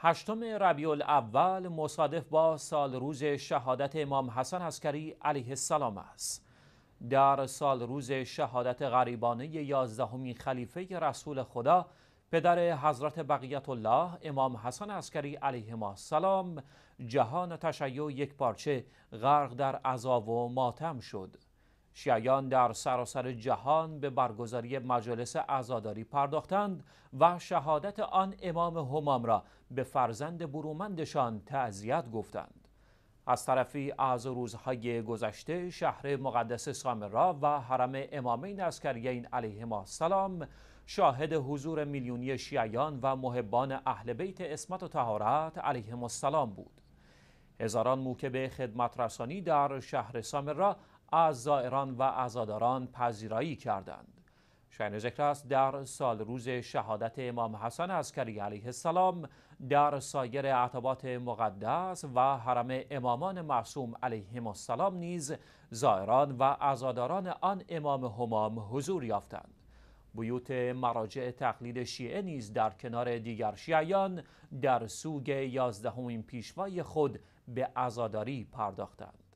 هشتم ربیع اول مصادف با سال روز شهادت امام حسن عسکری علیه السلام است در سال روز شهادت غریبانه یازدهمین خلیفه رسول خدا پدر حضرت بقیت الله امام حسن عسکری علیه ما سلام جهان تشیع یک پارچه غرق در عذاب و ماتم شد شیعیان در سراسر جهان به برگزاری مجالس عزاداری پرداختند و شهادت آن امام همام را به فرزند برومندشان تعذیت گفتند از طرفی از روزهای گذشته شهر مقدس سامرا و حرم امامین اسکریین علیهما السلام شاهد حضور میلیونی شیعیان و محبان اهل بیت اسمت و تهارت ما سلام بود هزاران موکب خدمت رسانی در شهر سامرا از زائران و عزاداران پذیرایی کردند شاین ذکر است در سال روز شهادت امام حسن عسکری علیه السلام در سایر عطبات مقدس و حرم امامان معصوم علیهم السلام نیز زائران و ازاداران آن امام همام حضور یافتند بیوت مراجع تقلید شیعه نیز در کنار دیگر شیعیان در سوگ یازدهمین پیشوای خود به عزاداری پرداختند